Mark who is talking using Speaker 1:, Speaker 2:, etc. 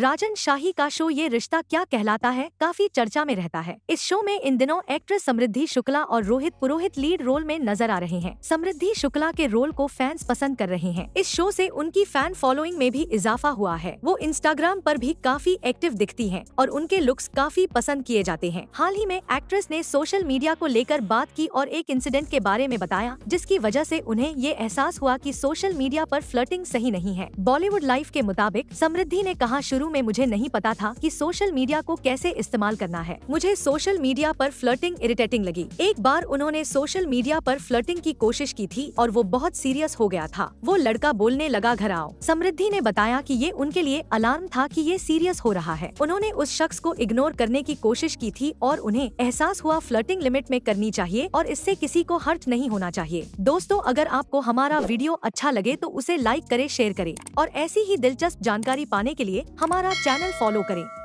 Speaker 1: राजन शाही का शो ये रिश्ता क्या कहलाता है काफी चर्चा में रहता है इस शो में इन दिनों एक्ट्रेस समृद्धि शुक्ला और रोहित पुरोहित लीड रोल में नजर आ रहे हैं समृद्धि शुक्ला के रोल को फैंस पसंद कर रहे हैं इस शो से उनकी फैन फॉलोइंग में भी इजाफा हुआ है वो इंस्टाग्राम पर भी काफी एक्टिव दिखती है और उनके लुक्स काफी पसंद किए जाते हैं हाल ही में एक्ट्रेस ने सोशल मीडिया को लेकर बात की और एक इंसिडेंट के बारे में बताया जिसकी वजह ऐसी उन्हें ये एहसास हुआ की सोशल मीडिया आरोप फ्लटिंग सही नहीं है बॉलीवुड लाइफ के मुताबिक समृद्धि ने कहा शुरू में मुझे नहीं पता था कि सोशल मीडिया को कैसे इस्तेमाल करना है मुझे सोशल मीडिया पर फ्लर्टिंग इरिटेटिंग लगी एक बार उन्होंने सोशल मीडिया पर फ्लर्टिंग की कोशिश की थी और वो बहुत सीरियस हो गया था वो लड़का बोलने लगा घर आओ समृद्धि ने बताया की ये उनके लिए अलार्म था की ये सीरियस हो रहा है उन्होंने उस शख्स को इग्नोर करने की कोशिश की थी और उन्हें एहसास हुआ फ्लर्टिंग लिमिट में करनी चाहिए और इससे किसी को हर्ट नहीं होना चाहिए दोस्तों अगर आपको हमारा वीडियो अच्छा लगे तो उसे लाइक करे शेयर करे और ऐसी ही दिलचस्प जानकारी पाने के लिए हमारे हमारा चैनल फॉलो करें